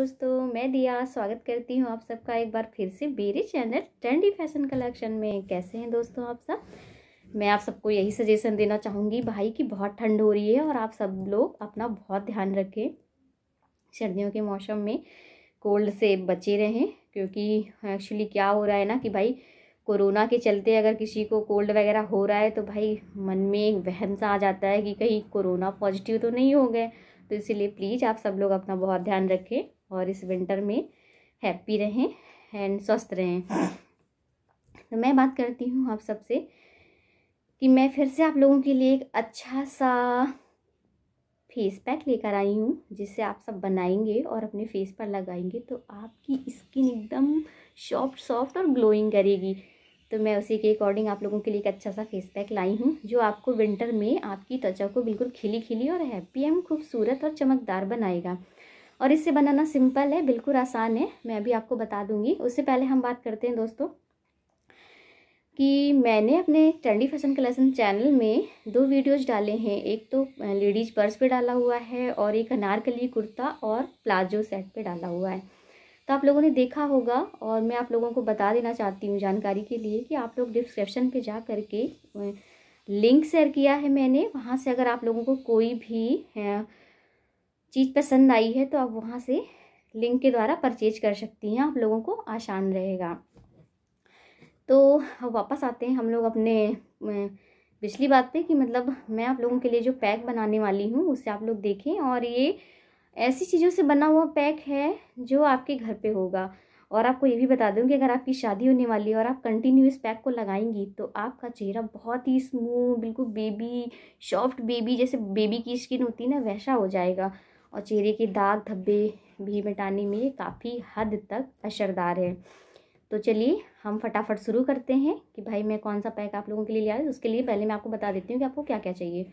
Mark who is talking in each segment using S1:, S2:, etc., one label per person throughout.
S1: दोस्तों मैं दिया स्वागत करती हूँ आप सबका एक बार फिर से मेरे चैनल ट्रेंडी फैशन कलेक्शन में कैसे हैं दोस्तों आप सब मैं आप सबको यही सजेशन देना चाहूँगी भाई कि बहुत ठंड हो रही है और आप सब लोग अपना बहुत ध्यान रखें सर्दियों के मौसम में कोल्ड से बचे रहें क्योंकि एक्चुअली क्या हो रहा है ना कि भाई कोरोना के चलते अगर किसी को कोल्ड वगैरह हो रहा है तो भाई मन में एक वहम सा आ जाता है कि कहीं कोरोना पॉजिटिव तो नहीं हो गए तो इसीलिए प्लीज़ आप सब लोग अपना बहुत ध्यान रखें और इस विंटर में हैप्पी रहें एंड स्वस्थ रहें तो मैं बात करती हूँ आप सबसे कि मैं फिर से आप लोगों के लिए एक अच्छा सा फेस पैक लेकर आई हूँ जिसे आप सब बनाएंगे और अपने फेस पर लगाएंगे तो आपकी स्किन एकदम सॉफ्ट सॉफ्ट और ग्लोइंग करेगी तो मैं उसी के अकॉर्डिंग आप लोगों के लिए एक अच्छा सा फेस पैक लाई हूँ जो आपको विंटर में आपकी त्वचा को बिल्कुल खिली खिली और हैप्पी एंड खूबसूरत और चमकदार बनाएगा और इससे बनाना सिंपल है बिल्कुल आसान है मैं अभी आपको बता दूंगी उससे पहले हम बात करते हैं दोस्तों कि मैंने अपने ट्रेंडी फैशन कलेक्शन चैनल में दो वीडियोज डाले हैं एक तो लेडीज पर्स पे डाला हुआ है और एक अनारकली कुर्ता और प्लाजो सेट पे डाला हुआ है तो आप लोगों ने देखा होगा और मैं आप लोगों को बता देना चाहती हूँ जानकारी के लिए कि आप लोग डिस्क्रिप्शन पे जा कर के लिंक शेयर किया है मैंने वहाँ से अगर आप लोगों को कोई भी चीज़ पसंद आई है तो आप वहाँ से लिंक के द्वारा परचेज कर सकती हैं आप लोगों को आसान रहेगा तो अब वापस आते हैं हम लोग अपने पिछली बात पे कि मतलब मैं आप लोगों के लिए जो पैक बनाने वाली हूँ उससे आप लोग देखें और ये ऐसी चीज़ों से बना हुआ पैक है जो आपके घर पे होगा और आपको ये भी बता दूँ कि अगर आपकी शादी होने वाली है और आप कंटिन्यू इस पैक को लगाएंगी तो आपका चेहरा बहुत ही स्मूथ बिल्कुल बेबी सॉफ्ट बेबी जैसे बेबी की स्किन होती है ना वैसा हो जाएगा और चेहरे के दाग धब्बे भी मिटाने में काफ़ी हद तक असरदार है तो चलिए हम फटाफट शुरू करते हैं कि भाई मैं कौन सा पैक आप लोगों के लिए लिया उसके लिए पहले मैं आपको बता देती हूँ कि आपको क्या क्या चाहिए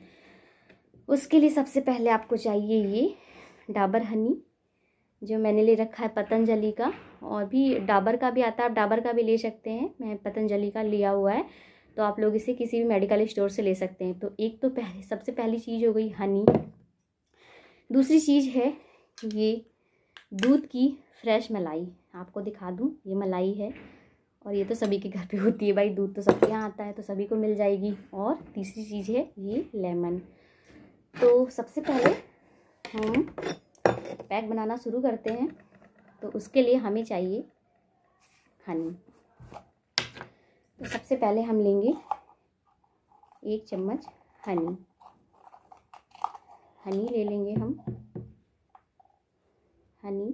S1: उसके लिए सबसे पहले आपको चाहिए ये डाबर हनी जो मैंने ले रखा है पतंजलि का और भी डाबर का भी आता है आप डाबर का भी ले सकते हैं मैं पतंजलि का लिया हुआ है तो आप लोग इसे किसी भी मेडिकल स्टोर से ले सकते हैं तो एक तो पहले सबसे पहली चीज़ हो गई हनी दूसरी चीज़ है ये दूध की फ्रेश मलाई आपको दिखा दूँ ये मलाई है और ये तो सभी के घर पे होती है भाई दूध तो सबके यहाँ आता है तो सभी को मिल जाएगी और तीसरी चीज़ है ये लेमन तो सबसे पहले हम पैक बनाना शुरू करते हैं तो उसके लिए हमें चाहिए हनी तो सबसे पहले हम लेंगे एक चम्मच हनी हनी ले लेंगे हम हनी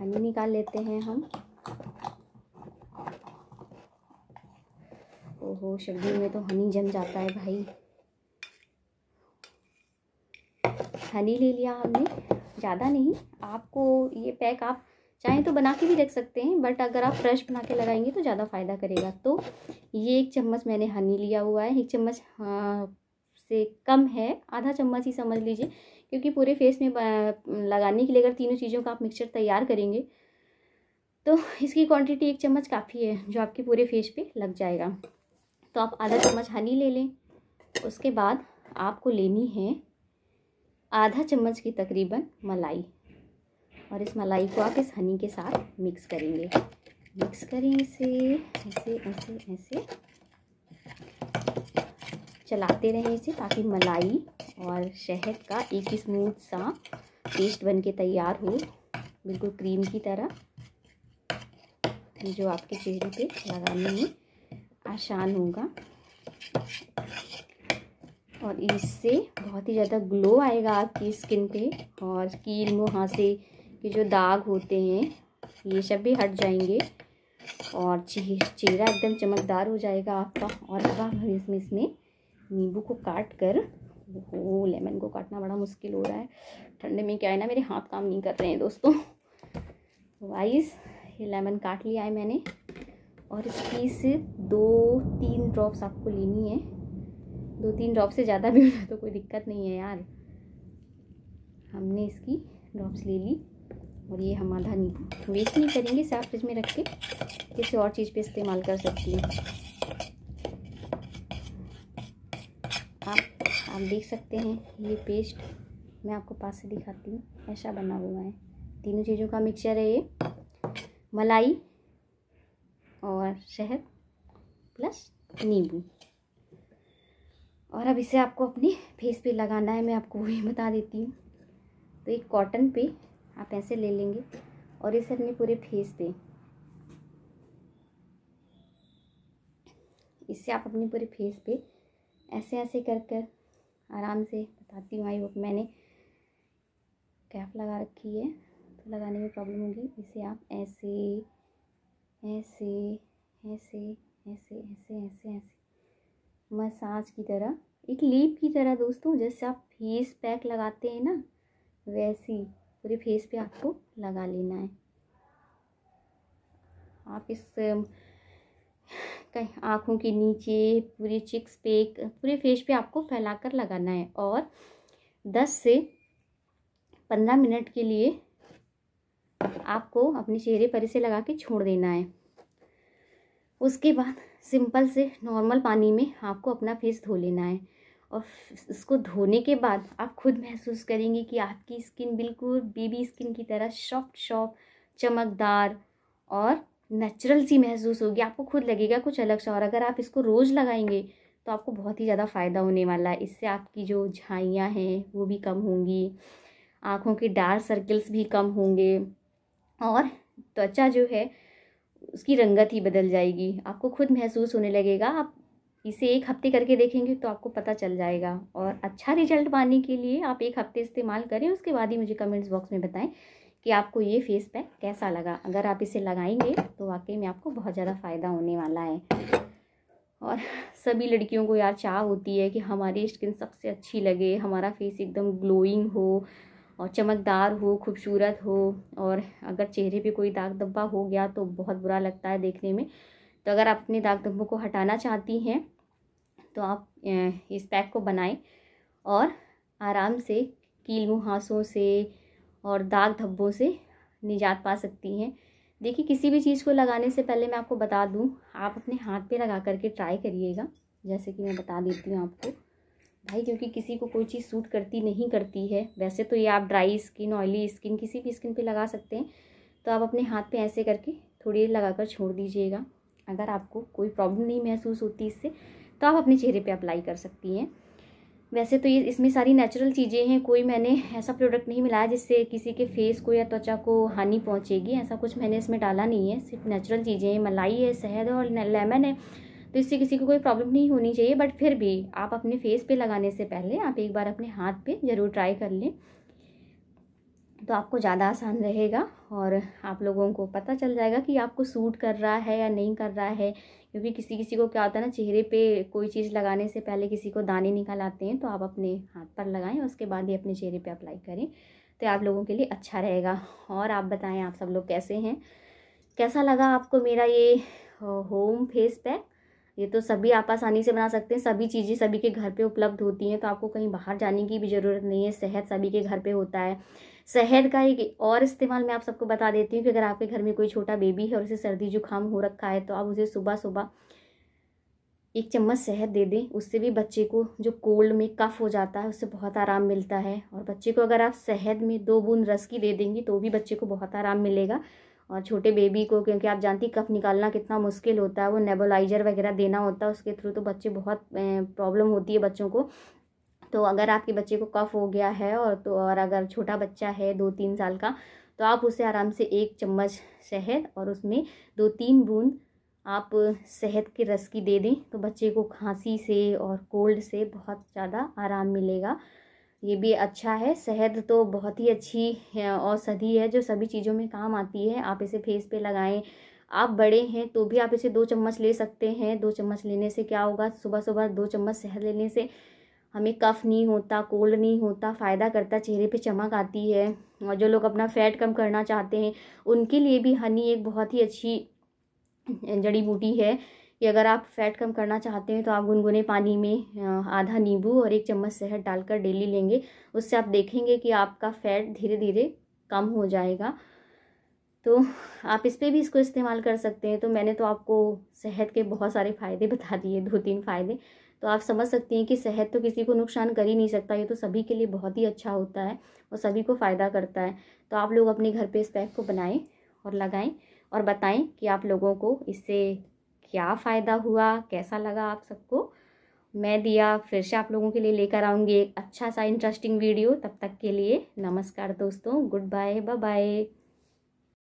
S1: हनी निकाल लेते हैं हम ओहो सर्दी में तो हनी जम जाता है भाई हनी ले लिया हमने ज़्यादा नहीं आपको ये पैक आप चाहे तो बना के भी रख सकते हैं बट अगर आप फ्रेश बना के लगाएंगे तो ज़्यादा फ़ायदा करेगा तो ये एक चम्मच मैंने हनी लिया हुआ है एक चम्मच हाँ, से कम है आधा चम्मच ही समझ लीजिए क्योंकि पूरे फेस में लगाने के लिए अगर तीनों चीज़ों का आप मिक्सचर तैयार करेंगे तो इसकी क्वांटिटी एक चम्मच काफ़ी है जो आपके पूरे फेस पे लग जाएगा तो आप आधा चम्मच हनी ले लें उसके बाद आपको लेनी है आधा चम्मच की तकरीबन मलाई और इस मलाई को आप इस हनी के साथ मिक्स करेंगे मिक्स करें इसे ऐसे ऐसे ऐसे चलाते रहें इसे ताकि मलाई और शहद का एक ही स्मूथ सा पेस्ट बन के तैयार हो बिल्कुल क्रीम की तरह जो आपके चेहरे पे लगाने में आसान होगा और इससे बहुत ही ज़्यादा ग्लो आएगा आपकी स्किन पे और कील मुँह से कि जो दाग होते हैं ये सब भी हट जाएंगे और चेहरा एकदम चमकदार हो जाएगा आपका और अब आप इसमें इसमें नींबू को काट कर वो लेमन को काटना बड़ा मुश्किल हो रहा है ठंडे में क्या है ना मेरे हाथ काम नहीं कर रहे हैं दोस्तों वाइस तो ये लेमन काट लिया है मैंने और इसकी से दो तीन ड्रॉप्स आपको लेनी है दो तीन ड्रॉप से ज़्यादा भी हो तो कोई दिक्कत नहीं है यार हमने इसकी ड्रॉप्स ले ली और ये हम आधा वेस्ट नहीं करेंगे साफ फ्रिज में रख के किसी और चीज़ पे इस्तेमाल कर सकती हैं आप आप देख सकते हैं ये पेस्ट मैं आपको पास से दिखाती हूँ ऐसा बना हुआ है तीनों चीज़ों का मिक्सचर है ये मलाई और शहद प्लस नींबू और अब इसे आपको अपने फेस पे लगाना है मैं आपको वही बता देती हूँ तो एक कॉटन पे आप ऐसे ले लेंगे और इसे अपने पूरे फेस पे इससे आप अपने पूरे फेस पे ऐसे ऐसे कर कर आराम से बताती हूँ आई होप मैंने कैप लगा रखी है तो लगाने में प्रॉब्लम होगी इसे आप ऐसे ऐसे ऐसे ऐसे ऐसे ऐसे ऐसे मसाज की तरह एक लीप की तरह दोस्तों जैसे आप फेस पैक लगाते हैं ना वैसी पूरे फेस पे आपको लगा लेना है आप इस कहीं आँखों के नीचे पूरे चिक्स पे पूरे फेस पे आपको फैला कर लगाना है और 10 से 15 मिनट के लिए आपको अपने चेहरे पर इसे लगा के छोड़ देना है उसके बाद सिंपल से नॉर्मल पानी में आपको अपना फेस धो लेना है और उसको धोने के बाद आप खुद महसूस करेंगे कि आपकी स्किन बिल्कुल बेबी स्किन की तरह सॉफ्ट सॉफ्ट चमकदार और नेचुरल सी महसूस होगी आपको खुद लगेगा कुछ अलग सा और अगर आप इसको रोज़ लगाएंगे तो आपको बहुत ही ज़्यादा फ़ायदा होने वाला है इससे आपकी जो झाइयाँ हैं वो भी कम होंगी आँखों के डार्क सर्कल्स भी कम होंगे और त्वचा जो है उसकी रंगत ही बदल जाएगी आपको खुद महसूस होने लगेगा आप इसे एक हफ्ते करके देखेंगे तो आपको पता चल जाएगा और अच्छा रिजल्ट पाने के लिए आप एक हफ्ते इस्तेमाल करें उसके बाद ही मुझे कमेंट्स बॉक्स में बताएं कि आपको ये फेस पैक कैसा लगा अगर आप इसे लगाएंगे तो वाकई में आपको बहुत ज़्यादा फ़ायदा होने वाला है और सभी लड़कियों को यार चाह होती है कि हमारी स्किन सबसे अच्छी लगे हमारा फेस एकदम ग्लोइंग हो और चमकदार हो खूबसूरत हो और अगर चेहरे पे कोई दाग धब्बा हो गया तो बहुत बुरा लगता है देखने में तो अगर आप अपने दाग धब्बों को हटाना चाहती हैं तो आप इस पैक को बनाएं और आराम से कील मुहासों से और दाग धब्बों से निजात पा सकती हैं देखिए किसी भी चीज़ को लगाने से पहले मैं आपको बता दूं आप अपने हाथ पे लगा करके ट्राई करिएगा जैसे कि मैं बता देती हूँ आपको भाई क्योंकि किसी को कोई चीज़ सूट करती नहीं करती है वैसे तो ये आप ड्राई स्किन ऑयली स्किन किसी भी स्किन पे लगा सकते हैं तो आप अपने हाथ पे ऐसे करके थोड़ी देर लगा कर छोड़ दीजिएगा अगर आपको कोई प्रॉब्लम नहीं महसूस होती इससे तो आप अपने चेहरे पे अप्लाई कर सकती हैं वैसे तो ये इसमें सारी नेचुरल चीज़ें हैं कोई मैंने ऐसा प्रोडक्ट नहीं मिलाया जिससे किसी के फेस को या त्वचा को हानि पहुंचेगी ऐसा कुछ मैंने इसमें डाला नहीं है सिर्फ नेचुरल चीज़ें हैं मलाई है शहद और लेमन है तो इससे किसी को कोई प्रॉब्लम नहीं होनी चाहिए बट फिर भी आप अपने फेस पर लगाने से पहले आप एक बार अपने हाथ पे ज़रूर ट्राई कर लें तो आपको ज़्यादा आसान रहेगा और आप लोगों को पता चल जाएगा कि आपको सूट कर रहा है या नहीं कर रहा है क्योंकि किसी किसी को क्या होता है ना चेहरे पे कोई चीज़ लगाने से पहले किसी को दाने निकाल आते हैं तो आप अपने हाथ पर लगाएं उसके बाद ही अपने चेहरे पे अप्लाई करें तो आप लोगों के लिए अच्छा रहेगा और आप बताएं आप सब लोग कैसे हैं कैसा लगा आपको मेरा ये होम फेस पैक ये तो सभी आप आसानी से बना सकते हैं सभी चीज़ें सभी के घर पे उपलब्ध होती हैं तो आपको कहीं बाहर जाने की भी ज़रूरत नहीं है शहद सभी के घर पे होता है शहद का एक और इस्तेमाल मैं आप सबको बता देती हूँ कि अगर आपके घर में कोई छोटा बेबी है और उसे सर्दी जुकाम हो रखा है तो आप उसे सुबह सुबह एक चम्मच शहद दे दें उससे भी बच्चे को जो कोल्ड में कफ हो जाता है उससे बहुत आराम मिलता है और बच्चे को अगर आप शहद में दो बूंद रस की दे देंगी तो भी बच्चे को बहुत आराम मिलेगा और छोटे बेबी को क्योंकि आप जानती कफ निकालना कितना मुश्किल होता है वो नेबोलाइजर वगैरह देना होता है उसके थ्रू तो बच्चे बहुत प्रॉब्लम होती है बच्चों को तो अगर आपके बच्चे को कफ हो गया है और तो और अगर छोटा बच्चा है दो तीन साल का तो आप उसे आराम से एक चम्मच शहद और उसमें दो तीन बूंद आप शहद के रस की दे दें तो बच्चे को खांसी से और कोल्ड से बहुत ज़्यादा आराम मिलेगा ये भी अच्छा है शहद तो बहुत ही अच्छी औषधि है जो सभी चीज़ों में काम आती है आप इसे फेस पे लगाएं आप बड़े हैं तो भी आप इसे दो चम्मच ले सकते हैं दो चम्मच लेने से क्या होगा सुबह सुबह दो चम्मच शहद लेने से हमें कफ़ नहीं होता कोल्ड नहीं होता फ़ायदा करता चेहरे पे चमक आती है और जो लोग अपना फ़ैट कम करना चाहते हैं उनके लिए भी हनी एक बहुत ही अच्छी जड़ी बूटी है कि अगर आप फैट कम करना चाहते हैं तो आप गुनगुने पानी में आधा नींबू और एक चम्मच शहद डालकर डेली लेंगे उससे आप देखेंगे कि आपका फैट धीरे धीरे कम हो जाएगा तो आप इस पर भी इसको इस्तेमाल कर सकते हैं तो मैंने तो आपको शहद के बहुत सारे फ़ायदे बता दिए दो तीन फ़ायदे तो आप समझ सकती हैं कि शहद तो किसी को नुकसान कर ही नहीं सकता ये तो सभी के लिए बहुत ही अच्छा होता है और सभी को फ़ायदा करता है तो आप लोग अपने घर पे इस पैक को बनाएं और लगाएं और बताएं कि आप लोगों को इससे क्या फ़ायदा हुआ कैसा लगा आप सबको मैं दिया फिर से आप लोगों के लिए लेकर आऊँगी एक अच्छा सा इंटरेस्टिंग वीडियो तब तक के लिए नमस्कार दोस्तों गुड बाय बाय